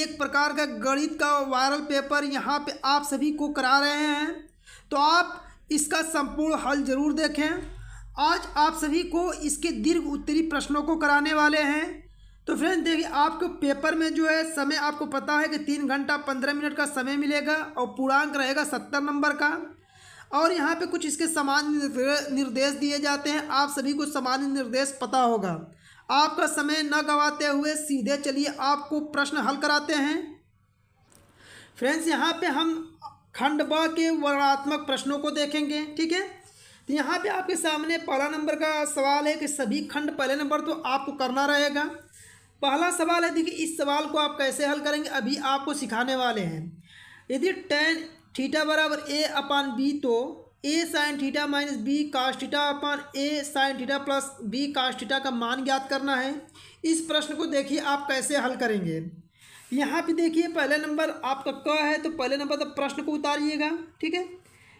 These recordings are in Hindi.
एक प्रकार का गणित का वायरल पेपर यहाँ पे आप सभी को करा रहे हैं तो आप इसका संपूर्ण हल जरूर देखें आज आप सभी को इसके दीर्घ उत्तरी प्रश्नों को कराने वाले हैं तो फ्रेंड देखिए आपको पेपर में जो है समय आपको पता है कि तीन घंटा पंद्रह मिनट का समय मिलेगा और पूर्णांक रहेगा सत्तर नंबर का और यहाँ पे कुछ इसके सामान्य निर्देश दिए जाते हैं आप सभी को सामान्य निर्देश पता होगा आपका समय न गवाते हुए सीधे चलिए आपको प्रश्न हल कराते हैं फ्रेंड्स यहाँ पे हम खंड ब के वर्णात्मक प्रश्नों को देखेंगे ठीक है तो यहाँ पे आपके सामने पहला नंबर का सवाल है कि सभी खंड पहले नंबर तो आपको करना रहेगा पहला सवाल है देखिए इस सवाल को आप कैसे हल करेंगे अभी आपको सिखाने वाले हैं यदि टेन थीटा बराबर ए अपान बी तो A sine theta minus B cos theta A sine theta plus B cos theta का मान ज्ञात करना है इस प्रश्न को देखिए आप कैसे हल करेंगे यहाँ पे देखिए पहले नंबर आपका क है तो पहले नंबर तो प्रश्न को उतारिएगा ठीक है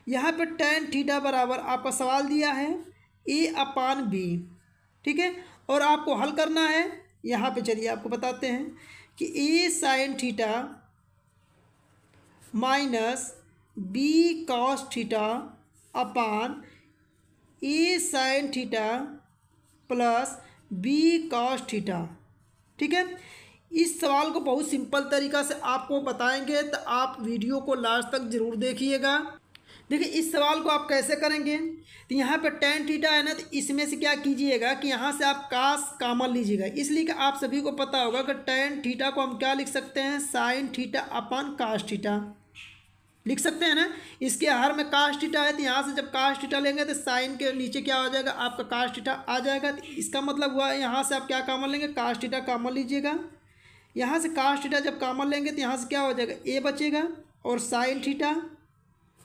यहाँ पे टेन थीटा बराबर आपका सवाल दिया है ए अपान बी ठीक है और आपको हल करना है यहाँ पे चलिए आपको बताते हैं कि A sine theta minus B cos theta upon A sine theta plus B cos theta ठीक है इस सवाल को बहुत सिंपल तरीका से आपको बताएंगे तो आप वीडियो को लास्ट तक ज़रूर देखिएगा देखिए इस सवाल को आप कैसे करेंगे तो यहाँ पर टेन थीटा है ना तो इसमें से क्या कीजिएगा कि यहाँ से आप कास कामन लीजिएगा इसलिए कि आप सभी को पता होगा कि टेन थीटा को हम क्या लिख सकते हैं sine theta upon cos theta लिख सकते हैं ना इसके हर में कास्टिटा है तो यहाँ से जब कास्टिटा लेंगे तो साइन के नीचे क्या हो जाएगा आपका कास्टिटा आ जाएगा तो इसका मतलब हुआ यहाँ से आप क्या कामन लेंगे कास्टिटा कामन लीजिएगा यहाँ से कास्टिटा जब कामन लेंगे तो यहाँ से क्या हो जाएगा ए बचेगा और साइन ठीटा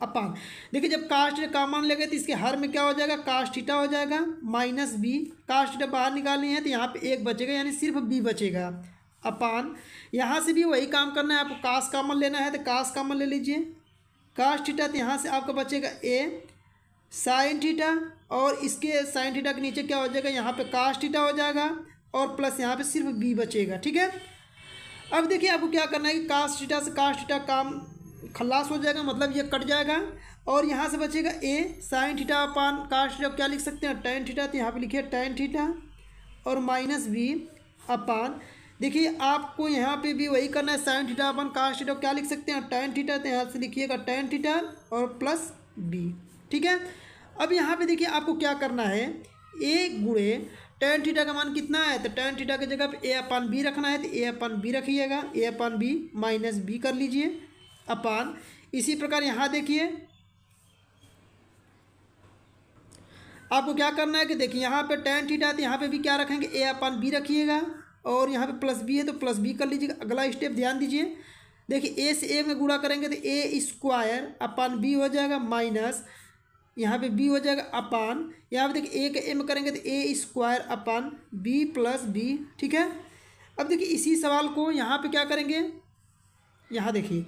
अपान देखिए जब कास्ट कामन लेंगे तो इसके हर में क्या हो जाएगा कास्ट थीटा हो जाएगा माइनस बी कास्ट थीटा बाहर निकालनी है तो यहाँ पे एक बचेगा यानी सिर्फ बी बचेगा अपान यहाँ से भी वही काम करना है आपको कास्ट कामन लेना है तो कास्ट कामन ले लीजिए कास्ट थीटा तो यहाँ से आपका बचेगा ए साइन थीटा और इसके साइन थीटा के नीचे क्या हो जाएगा यहाँ पे कास्ट थीटा हो जाएगा और प्लस यहाँ पे सिर्फ बी बचेगा ठीक है अब देखिए आपको क्या करना है कि कास्ट थीटा से कास्ट थीटा काम खलास हो जाएगा मतलब ये कट जाएगा और यहाँ से बचेगा A sine theta upon cos theta क्या लिख सकते हैं टेन थीटा तो यहाँ पर लिखिए टेन थीटा और माइनस बी अपान देखिए आपको यहाँ पे भी वही करना है sine theta upon cos theta क्या लिख सकते हैं टेन थीटा तो यहाँ से लिखिएगा टेन थीटा और प्लस बी ठीक है अब यहाँ पे देखिए आपको क्या करना है ए गुड़े टेन थीटा का मान कितना है तो टेन थीटा की जगह पर ए अपान बी रखना है तो ए अपान बी रखिएगा A upon B minus B कर लीजिए अपान इसी प्रकार यहाँ देखिए आपको क्या करना है कि देखिए यहाँ पे टेन थीटा तो यहाँ पे भी क्या रखेंगे ए अपान बी रखिएगा और यहाँ पे प्लस बी है तो प्लस बी कर लीजिएगा अगला स्टेप ध्यान दीजिए देखिए ए से ए में गुणा करेंगे तो ए स्क्वायर अपान बी हो जाएगा माइनस यहाँ पे बी हो जाएगा अपान यहाँ पे देखिए ए के ए में करेंगे तो A square upon B plus B ठीक है अब देखिए इसी सवाल को यहाँ पे क्या करेंगे यहाँ देखिए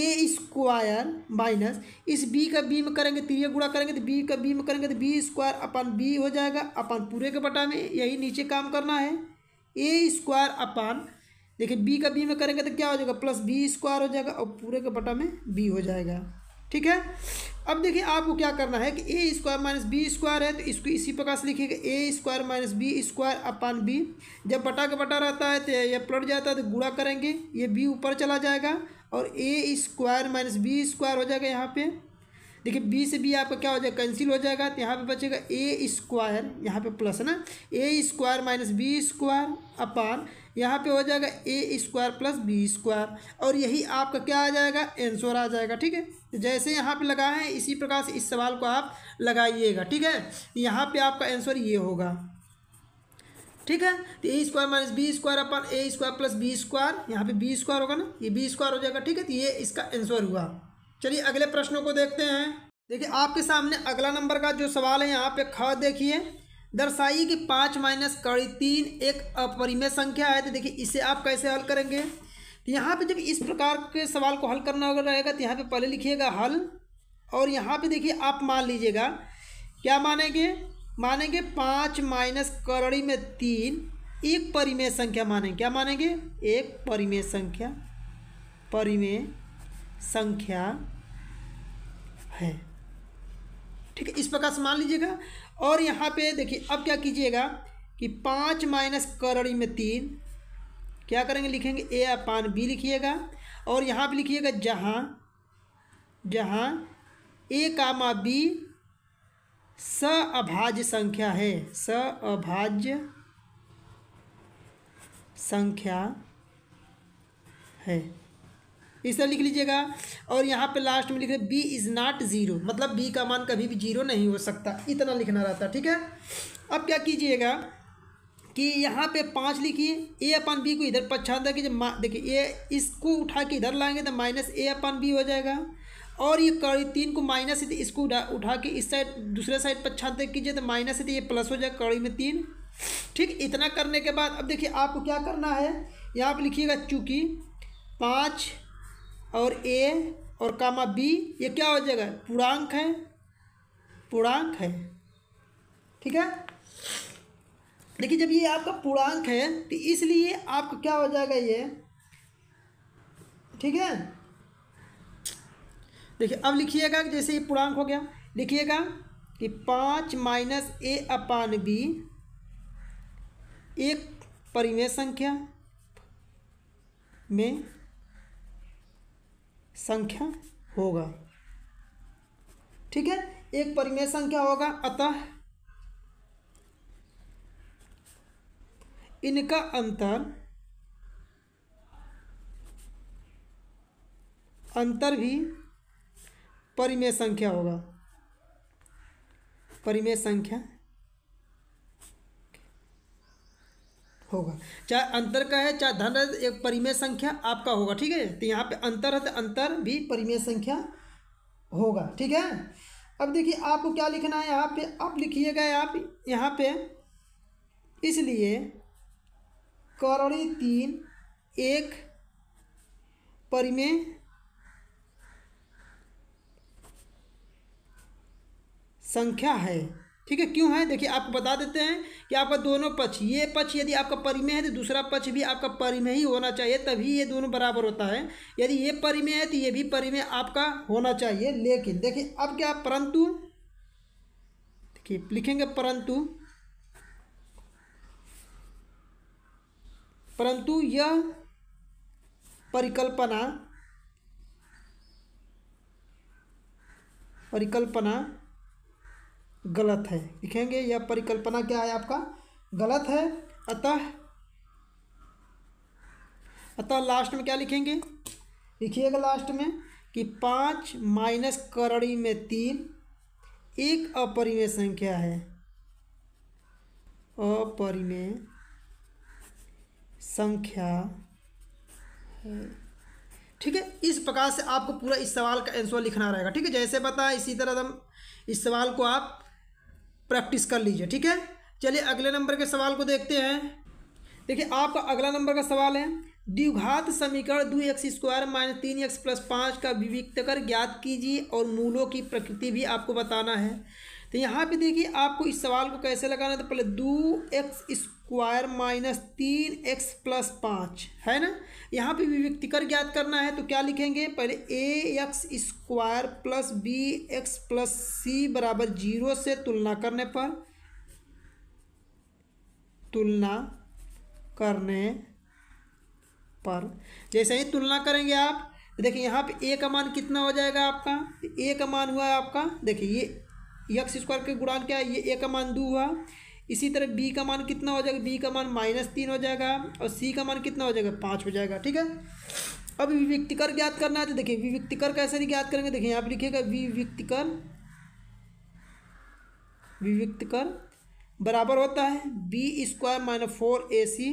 ए स्क्वायर माइनस इस बी का बी में करेंगे तीन तो गुणा करेंगे तो बी का बी में करेंगे तो बी स्क्वायर अपन बी हो जाएगा अपन पूरे के बटा में यही नीचे काम करना है ए स्क्वायर अपान देखिए बी का बी में करेंगे तो क्या हो जाएगा प्लस बी स्क्वायर हो जाएगा और पूरे के बटा में बी हो जाएगा ठीक है अब देखिए आपको क्या करना है कि A square minus B square है तो इसको इसी प्रकार से लिखिएगा A square minus B square upon B जब बटा का बटा रहता है तो यह पलट जाता है तो गुड़ा करेंगे ये बी ऊपर चला जाएगा और A square minus B square हो जाएगा यहाँ पे देखिए बी से बी आपका क्या हो जाएगा कैंसिल हो जाएगा तो यहाँ पर बचेगा ए स्क्वायर यहाँ पे प्लस है ना A square minus B square upon यहाँ पे हो जाएगा A square plus B square और यही आपका क्या आ जाएगा आंसर आ जाएगा ठीक है तो जैसे यहाँ पे लगाए हैं इसी प्रकार से इस सवाल को आप लगाइएगा ठीक है यहाँ पर आपका आंसर ये होगा ठीक है तो A square minus B square upon A square plus B square यहाँ पे बी स्क्वायर होगा ना ये बी स्क्वायर हो जाएगा ठीक है तो ये इसका आंसर हुआ चलिए अगले प्रश्नों को देखते हैं देखिए आपके सामने अगला नंबर का जो सवाल है यहाँ पे ख देखिए दर्शाइए कि पाँच माइनस कड़ी तीन एक अपरिमय संख्या है तो देखिए इसे आप कैसे हल करेंगे तो यहाँ पे जब इस प्रकार के सवाल को हल करना अगर रहेगा तो यहाँ पे पहले लिखिएगा हल और यहाँ पे देखिए आप मान लीजिएगा क्या मानेंगे मानेंगे पाँच माइनस करड़ी में तीन एक परिमेय संख्या मानेंगे क्या मानेंगे एक परिमेय संख्या परिमेय संख्या है ठीक है इस प्रकार से मान लीजिएगा और यहाँ पे देखिए अब क्या कीजिएगा कि पाँच माइनस करड़ी में तीन क्या करेंगे लिखेंगे ए अपान बी लिखिएगा और यहाँ पे लिखिएगा जहाँ जहाँ ए कामा बी स अभाज्य संख्या है स अभाज्य संख्या है इस तरह लिख लीजिएगा और यहाँ पे लास्ट में लिख रहे बी इज़ नॉट ज़ीरो मतलब बी का मान कभी भी जीरो नहीं हो सकता इतना लिखना रहता ठीक है अब क्या कीजिएगा कि यहाँ पे पाँच लिखिए ए अपन बी को इधर पछाद कि जब देखिए ए इसको उठा के इधर लाएंगे तो माइनस ए अपन बी हो जाएगा और ये कड़ी तीन को माइनस है इसको उठा उठा के इस साइड दूसरे साइड छाद कीजिए तो माइनस है तो ये प्लस हो जाएगा कड़ी में तीन ठीक इतना करने के बाद अब देखिए आपको क्या करना है यहाँ पर लिखिएगा चूँकि पाँच और ए और कामा बी ये क्या हो जाएगा पूर्णांक है पूर्णांक है ठीक है देखिए जब ये आपका पूर्णांक है तो इसलिए आपको क्या हो जाएगा ये ठीक है देखिए अब लिखिएगा जैसे ये पूर्णांक हो गया लिखिएगा कि पाँच माइनस ए अपान बी एक परिमेय संख्या में संख्या होगा ठीक है एक परिमेय संख्या होगा अतः इनका अंतर अंतर भी परिमेय संख्या होगा परिमेय संख्या होगा चाहे अंतर का है चाहे धन है एक परिमेय संख्या आपका होगा ठीक है तो यहाँ पे अंतर है तो अंतर भी परिमेय संख्या होगा ठीक है अब देखिए आपको क्या लिखना है यहाँ पे आप लिखिएगा आप यहाँ पे इसलिए करोड़ी तीन एक परिमेय संख्या है ठीक है क्यों है देखिए आपको बता देते हैं कि आपका दोनों पक्ष ये पक्ष यदि आपका परिमेय है तो दूसरा पक्ष भी आपका परिमेय ही होना चाहिए तभी ये दोनों बराबर होता है यदि ये परिमेय है तो ये भी परिमेय आपका होना चाहिए लेकिन देखिए अब क्या परंतु देखिए लिखेंगे परंतु परंतु यह परिकल्पना परिकल्पना गलत है लिखेंगे यह परिकल्पना क्या है आपका गलत है अतः अतः लास्ट में क्या लिखेंगे लिखिएगा लास्ट में कि पाँच माइनस करड़ी में तीन एक अपरिमेय संख्या है अपरिमेय संख्या है ठीक है इस प्रकार से आपको पूरा इस सवाल का आंसर लिखना रहेगा ठीक है जैसे बताया इसी तरह हम इस सवाल को आप प्रैक्टिस कर लीजिए ठीक है चलिए अगले नंबर के सवाल को देखते हैं देखिए आपका अगला नंबर का सवाल है द्विघात समीकरण दो एक्स स्क्वायर माइनस तीन एक्स प्लस पाँच का विविक्त कर ज्ञात कीजिए और मूलों की प्रकृति भी आपको बताना है तो यहाँ पे देखिए आपको इस सवाल को कैसे लगाना था तो पहले दो एक्स स्क्वायर माइनस तीन एक्स प्लस पाँच है ना यहाँ पे विव्यक्तिकर ज्ञात करना है तो क्या लिखेंगे पहले A x square plus B x plus C बराबर जीरो से तुलना करने पर तुलना करने पर जैसे ही तुलना करेंगे आप देखिए यहाँ पे ए का मान कितना हो जाएगा आपका ए का मान हुआ है आपका देखिए ये यक्स स्क्वायर का गुणांक क्या है ये ए का मान दो हुआ इसी तरह बी का मान कितना हो जाएगा बी का मान माइनस तीन हो जाएगा और सी का मान कितना हो जाएगा पाँच हो जाएगा ठीक है अब विविक्तिकर ज्ञात करना है तो देखिए विविक्तिकर कैसे ज्ञात करेंगे देखिए यहाँ पर लिखिएगा विविक्तिकर विविक्तिकर बराबर होता है B square minus four A C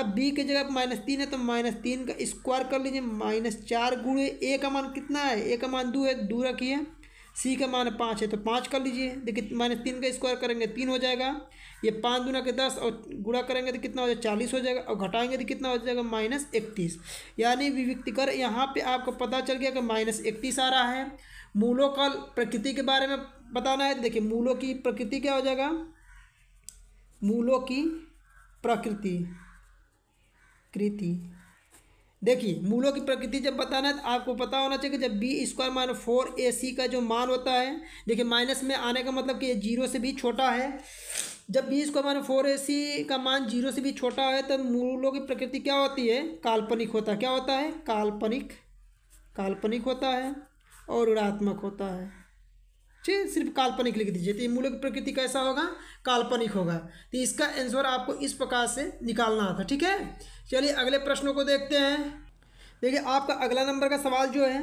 अब बी की जगह माइनस तीन है तो माइनस तीन का स्क्वायर कर लीजिए माइनस चार गुड़े ए का मान कितना है ए का मान दो है दो रखिए सी का मान पाँच है तो पाँच कर लीजिए देखिए माइनस तीन का स्क्वायर करेंगे तीन हो जाएगा ये पाँच दुना के दस और गुड़ा करेंगे तो कितना हो जाएगा चालीस हो जाएगा और घटाएंगे तो कितना हो जाएगा माइनस इकतीस यानी विविक्ति कर यहाँ पे आपको पता चल गया कि माइनस इकतीस आ रहा है मूलों का प्रकृति के बारे में बताना है तो देखिए मूलों की प्रकृति क्या हो जाएगा मूलों की प्रकृति कृति देखिए मूलों की प्रकृति जब बताना है तो आपको पता होना चाहिए कि जब B square minus four A C का जो मान होता है देखिए माइनस में आने का मतलब कि ये जीरो से भी छोटा है जब B square minus four A C का मान जीरो से भी छोटा है तो मूलों की प्रकृति क्या होती है काल्पनिक होता है क्या होता है काल्पनिक काल्पनिक होता है और ऋणात्मक होता है ठीक सिर्फ काल्पनिक लिख दीजिए तो ये मूलक प्रकृति कैसा होगा काल्पनिक होगा तो इसका आंसर आपको इस प्रकार से निकालना था ठीक है चलिए अगले प्रश्नों को देखते हैं देखिए आपका अगला नंबर का सवाल जो है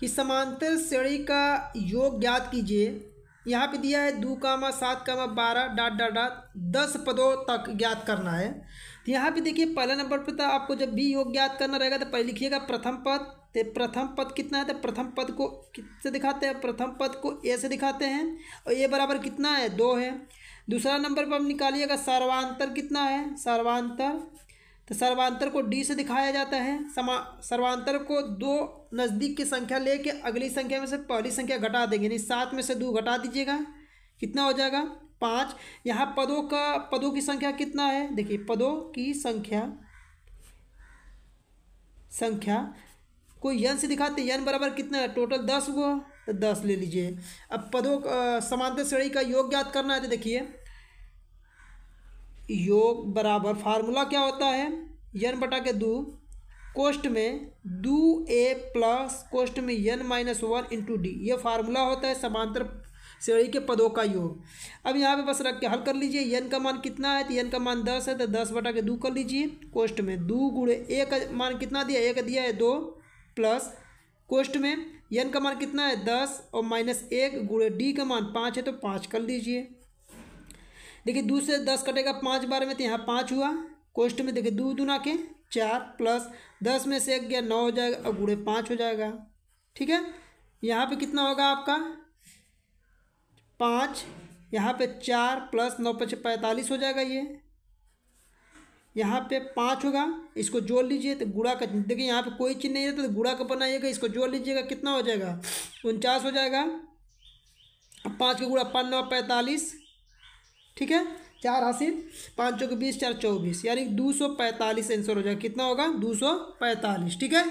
कि समांतर श्रेणी का योग ज्ञात कीजिए यहाँ पे दिया है दो कामा सात कामा बारह डाट डाट डाट दस पदों तक ज्ञात करना है तो यहाँ पे देखिए पहले नंबर पर तो आपको जब भी योग ज्ञात करना रहेगा तो पहले लिखिएगा प्रथम पद तो प्रथम पद कितना है तो प्रथम पद को किससे दिखाते हैं प्रथम पद को ए से दिखाते हैं और ए बराबर कितना है दो है दूसरा नंबर पर हम निकालिएगा सर्वांतर कितना है सर्वांतर तो सर्वांतर को डी से दिखाया जाता है समा सर्वांतर को दो नज़दीक की संख्या लेके अगली संख्या में से पहली संख्या घटा देंगे यानी सात में से दो घटा दीजिएगा कितना हो जाएगा पाँच यहाँ पदों का पदों की संख्या कितना है देखिए पदों की संख्या संख्या कोई यन से दिखाते यन बराबर कितना है टोटल दस गो तो दस ले लीजिए अब पदों समांतर श्रेणी का योग ज्ञात करना है तो देखिए योग बराबर फार्मूला क्या होता है यन बटा के दो कोष्ट में दो ए प्लस कोष्ट में n minus one into D ये फार्मूला होता है समांतर श्रेणी के पदों का योग अब यहाँ पे बस रख के हल कर लीजिए यन का मान कितना है तो यन का मान दस है तो दस बटा के दो कर लीजिए कोष्ट में दो गुड़े ए का मान कितना दिया एक दिया है दो प्लस कोष्ट में यन का मान कितना है दस और माइनस एक गुड़े डी का मान पाँच है तो पाँच कर लीजिए देखिए दो से दस कटेगा पाँच बार में तो यहाँ पाँच हुआ कोष्ट में देखिए दो दुना के चार प्लस दस में से एक गया नौ हो जाएगा और गुड़े पाँच हो जाएगा ठीक है यहाँ पे कितना होगा आपका पाँच यहाँ पे चार प्लस नौ पच पैंतालीस हो जाएगा ये यहाँ पे पाँच होगा इसको जोड़ लीजिए तो गुड़ा का देखिए यहाँ पे कोई चीज़ नहीं रहता तो गुड़ा का बना आइएगा इसको जोड़ लीजिएगा कितना हो जाएगा उनचास हो जाएगा पाँच का गुड़ा पाँच नौ पैंतालीस ठीक है चार हासिल पाँच चौके बीस चार चौबीस यानी दो सौ पैंतालीस आंसर हो जाएगा कितना होगा दो सौ पैंतालीस ठीक है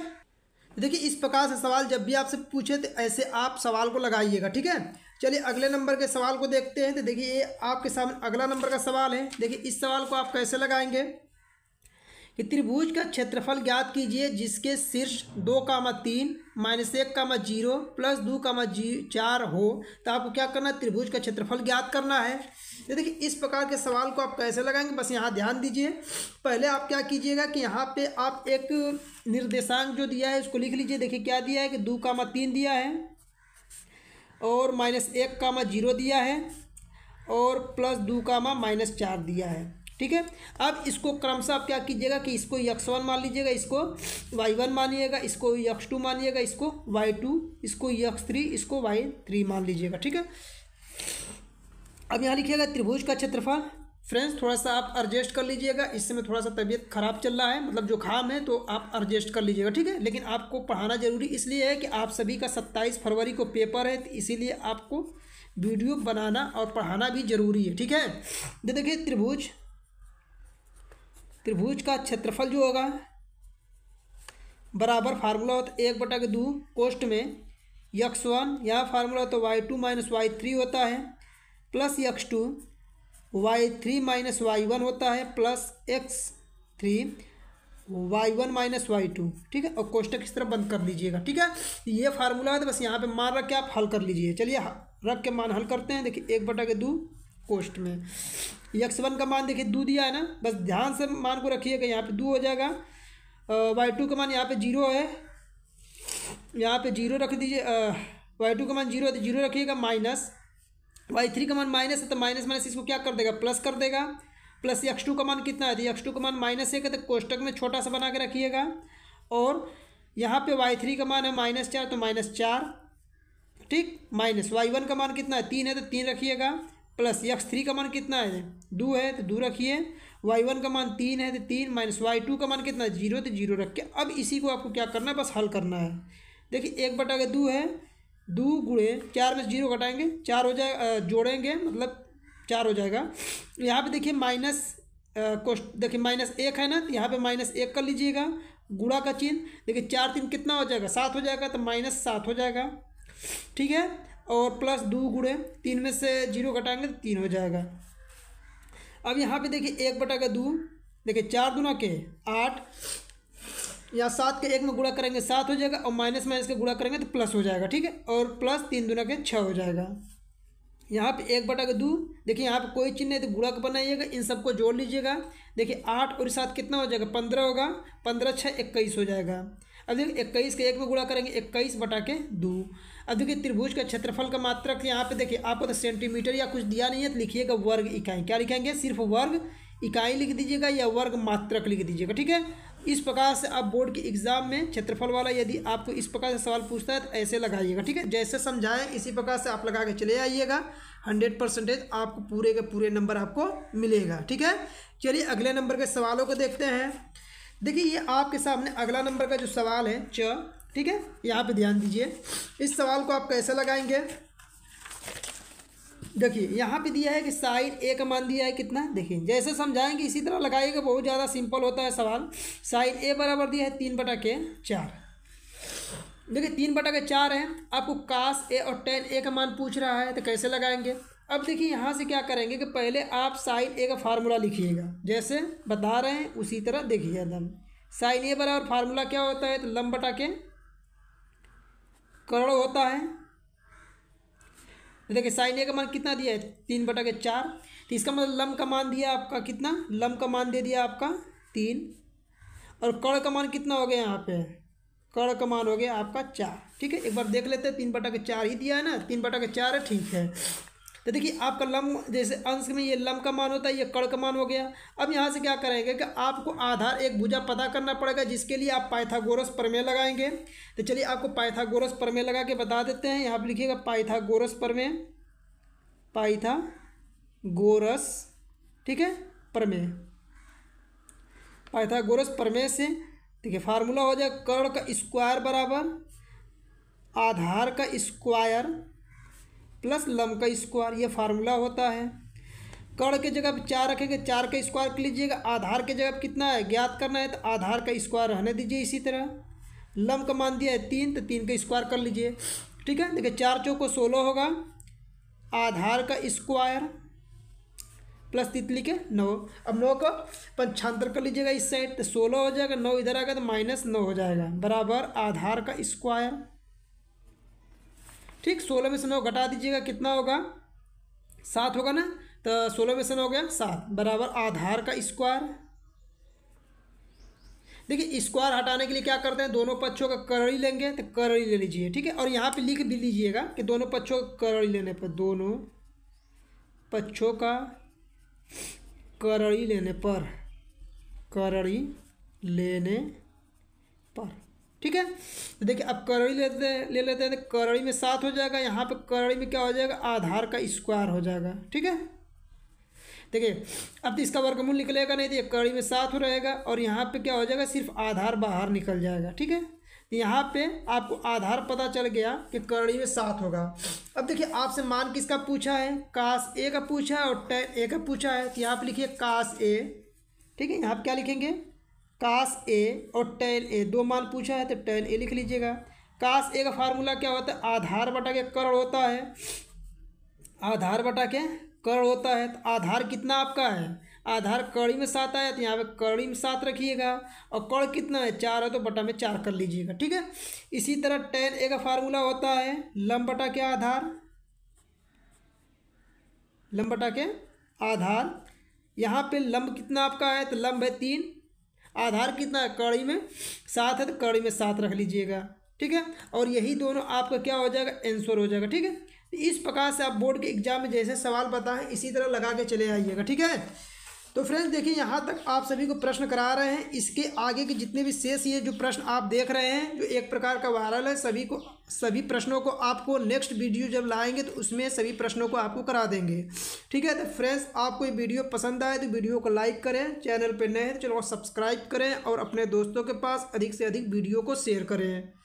देखिए इस प्रकार से सवाल जब भी आपसे पूछे तो ऐसे आप सवाल को लगाइएगा ठीक है चलिए अगले नंबर के सवाल को देखते हैं तो देखिए ये आपके सामने अगला नंबर का सवाल है देखिए इस सवाल को आप कैसे लगाएंगे कि त्रिभुज का क्षेत्रफल ज्ञात कीजिए जिसके शीर्ष दो कामा तीन माइनस एक कामा जीरो प्लस दो कामा जी चार हो तो आपको क्या करना है त्रिभुज का क्षेत्रफल ज्ञात करना है ये देखिए इस प्रकार के सवाल को आप कैसे लगाएंगे बस यहाँ ध्यान दीजिए पहले आप क्या कीजिएगा कि यहाँ पे आप एक निर्देशांक जो दिया है उसको लिख लीजिए देखिए क्या दिया है कि दो कामा तीन दिया है और माइनस एक कामा जीरो दिया है और प्लस दो कामा माइनस चार दिया है ठीक है अब इसको क्रमशः आप क्या कीजिएगा कि इसको यक्स वन मान लीजिएगा इसको वाई वन मानिएगा इसको यक्स टू मानिएगा इसको वाई टू इसको यक्स थ्री इसको वाई थ्री मान लीजिएगा ठीक है अब यहाँ लिखिएगा त्रिभुज का क्षेत्रफल फ्रेंड्स थोड़ा सा आप एडजस्ट कर लीजिएगा इस समय थोड़ा सा तबीयत खराब चल रहा है मतलब जो खाम है तो आप एडजस्ट कर लीजिएगा ठीक है लेकिन आपको पढ़ाना जरूरी इसलिए है कि आप सभी का सत्ताईस फरवरी को पेपर है तो इसीलिए आपको वीडियो बनाना और पढ़ाना भी जरूरी है ठीक है देखिए त्रिभुज त्रिभुज का क्षेत्रफल जो होगा बराबर फार्मूला होता है एक बटा के दो कोष्ट में यक्स वन यहाँ फार्मूला होता है y two minus y three होता है plus x two y three minus y one होता है plus x three y one minus y two ठीक है और कोष्टक इस तरह बंद कर लीजिएगा ठीक है ये फार्मूला है तो बस यहाँ पे मान रख के आप हल कर लीजिए चलिए रख के मान हल करते हैं देखिए एक बटा के दो कोष्ट में यक्स वन का मान देखिए दो दिया है ना बस ध्यान से मान को रखिएगा यहाँ पे दो हो जाएगा वाई टू का मान यहाँ पे जीरो है यहाँ पे जीरो रख दीजिए वाई टू का मान जीरो है तो जीरो रखिएगा माइनस वाई थ्री का मान माइनस है तो माइनस माइनस इसको क्या कर देगा प्लस कर देगा प्लस यक्स टू का मान कितना है तो यक्स टू का मान माइनस एक है तो कोष्टक में छोटा सा बना के रखिएगा और यहाँ पे वाई थ्री का मान है माइनस चार तो माइनस चार ठीक माइनस वाई वन का मान कितना है तीन है तो तीन रखिएगा प्लस यक्स थ्री का मान कितना है दो है तो दो रखिए वाई वन का मान तीन है तो तीन माइनस वाई टू का मान कितना है जीरो तो जीरो रख के अब इसी को आपको क्या करना है बस हल करना है देखिए एक बटा के दो है दो गुड़े चार में जीरो घटाएंगे चार हो जाए जोड़ेंगे मतलब चार हो जाएगा यहाँ पे देखिए माइनस देखिए माइनस एक है ना तो यहाँ पर माइनस एक कर लीजिएगा गुड़ा का चिन्ह देखिए चार तीन कितना हो जाएगा सात हो जाएगा तो माइनस सात हो जाएगा ठीक है और प्लस दो गुड़े तीन में से जीरो घटाएंगे तो तीन हो जाएगा अब यहाँ पे देखिए एक बटा का दो देखिए चार दुना के आठ या सात के एक में गुड़ा करेंगे सात हो जाएगा और माइनस माइनस के गुड़ा करेंगे तो प्लस हो जाएगा ठीक है और प्लस तीन दुना के छः हो जाएगा यहाँ पे एक बटा के दो देखिए यहाँ पे कोई चिन्ह नहीं तो गुड़ा का बनाइएगा इन सबको जोड़ लीजिएगा देखिए आठ और सात कितना हो जाएगा पंद्रह होगा पंद्रह छः इक्कीस हो जाएगा अब देखिए इक्कीस के एक में गुणा करेंगे इक्कीस बटा के दो अब देखिए त्रिभुज का क्षेत्रफल का मात्रक यहाँ पे देखिए आपको तो सेंटीमीटर या कुछ दिया नहीं है तो लिखिएगा वर्ग इकाई क्या लिखेंगे सिर्फ वर्ग इकाई लिख दीजिएगा या वर्ग मात्रक लिख दीजिएगा ठीक है इस प्रकार से आप बोर्ड के एग्जाम में क्षेत्रफल वाला यदि आपको इस प्रकार से सवाल पूछता है तो ऐसे लगाइएगा ठीक है जैसे समझाएं इसी प्रकार से आप लगा के चले आइएगा हंड्रेड परसेंटेज आपको पूरे के पूरे नंबर आपको मिलेगा ठीक है चलिए अगले नंबर के सवालों को देखते हैं देखिए ये आपके सामने अगला नंबर का जो सवाल है च ठीक है यहाँ पे ध्यान दीजिए इस सवाल को आप कैसे लगाएंगे देखिए यहाँ पे दिया है कि साइन ए का मान दिया है कितना देखिए जैसे समझाएंगे इसी तरह लगाइएगा बहुत ज़्यादा सिंपल होता है सवाल साइन ए बराबर दिया है तीन बटा के चार देखिए तीन बटा के चार है आपको कास ए और टेन ए का मान पूछ रहा है तो कैसे लगाएंगे अब देखिए यहाँ से क्या करेंगे कि पहले आप साइन ए का फार्मूला लिखिएगा जैसे बता रहे हैं उसी तरह देखिए एकदम साइन ए बराबर फार्मूला क्या होता है तो लम बटा के करोड़ होता है तो देखिए साइन ए का मान कितना दिया है तीन बटा के चार तो इसका मतलब लम का मान दिया आपका कितना लम का मान दे दिया आपका तीन और कड़ का मान कितना हो गया यहाँ पे कड़ का मान हो गया आपका चार ठीक है एक बार देख लेते हैं तीन बटा के चार ही दिया है ना तीन बटा के चार है ठीक है तो देखिए आपका लम जैसे अंश में ये लम का मान होता है ये कड़ का मान हो गया अब यहाँ से क्या करेंगे कि आपको आधार एक भुजा पता करना पड़ेगा जिसके लिए आप पाइथागोरस प्रमेय लगाएंगे तो चलिए आपको पाइथागोरस प्रमेय लगा के बता देते हैं यहाँ पर लिखिएगा पाइथागोरस प्रमेय पाइथागोरस ठीक है प्रमेय पाइथागोरस प्रमेय से देखिए फार्मूला हो जाए कर्ण का स्क्वायर बराबर आधार का स्क्वायर प्लस लम का स्क्वायर ये फार्मूला होता है कर्ण के जगह पर चार रखेंगे चार का स्क्वायर कर लीजिएगा आधार के जगह पर कितना है ज्ञात करना है तो आधार का स्क्वायर रहने दीजिए इसी तरह लम का मान दिया है तीन तो तीन का स्क्वायर कर लीजिए ठीक है देखिए चार चौको सोलह होगा आधार का स्क्वायर प्लस तितली के नौ अब नौ को पंचांतर कर लीजिएगा इस साइड तो सोलह हो जाएगा नौ इधर आएगा तो माइनस नौ हो जाएगा बराबर आधार का स्क्वायर ठीक सोलह में से नौ घटा दीजिएगा कितना होगा सात होगा ना तो सोलह में से नौ हो गया सात बराबर आधार का स्क्वायर देखिए स्क्वायर हटाने के लिए क्या करते हैं दोनों पक्षों का करड़ी लेंगे तो करड़ी ले लीजिए ठीक है और यहाँ पे लिख भी लीजिएगा कि दोनों पक्षों का करड़ी लेने पर दोनों पक्षों का करड़ी लेने पर करड़ी लेने पर ठीक है तो देखिए अब करड़ी लेते हैं ले लेते हैं तो करड़ी में सात हो जाएगा यहाँ पे करड़ी में क्या हो जाएगा आधार का स्क्वायर हो जाएगा ठीक है देखिए अब तो इसका वर्गमूल निकलेगा नहीं तो कड़ी में सात हो रहेगा और यहाँ पे क्या हो जाएगा सिर्फ आधार बाहर निकल जाएगा ठीक है तो यहाँ पे आपको आधार पता चल गया कि करड़ी में सात होगा अब देखिए आपसे मान किसका पूछा है काश ए का पूछा है और टेन ए का पूछा है तो यहाँ पर लिखिए काश ए ठीक है यहाँ पर क्या लिखेंगे काश ए और टेन ए दो मान पूछा है तो टेन ए लिख लीजिएगा काश ए का फार्मूला क्या होता है आधार बटा के करण होता है आधार बटा के करण होता है तो आधार कितना आपका है आधार कड़ी में सात आया तो यहाँ पे कड़ी में सात रखिएगा और कण कितना है चार है तो बटा में चार कर लीजिएगा ठीक है इसी तरह टेन ए का फार्मूला होता है लम बटा के आधार लम बटा के आधार यहाँ पे लंब कितना आपका है तो लंब है तीन आधार कितना है कड़ी में सात है तो कड़ी में सात रख लीजिएगा ठीक है और यही दोनों आपका क्या हो जाएगा आंसर हो जाएगा ठीक है इस प्रकार से आप बोर्ड के एग्जाम में जैसे सवाल बताएं इसी तरह लगा के चले आइएगा ठीक है तो फ्रेंड्स देखिए यहाँ तक आप सभी को प्रश्न करा रहे हैं इसके आगे के जितने भी शेष ये जो प्रश्न आप देख रहे हैं जो एक प्रकार का वायरल है सभी को सभी प्रश्नों को आपको नेक्स्ट वीडियो जब लाएंगे तो उसमें सभी प्रश्नों को आपको करा देंगे ठीक है तो फ्रेंड्स आपको ये वीडियो पसंद आए तो वीडियो को लाइक करें चैनल पर नए हैं तो चलो सब्सक्राइब करें और अपने दोस्तों के पास अधिक से अधिक वीडियो को शेयर करें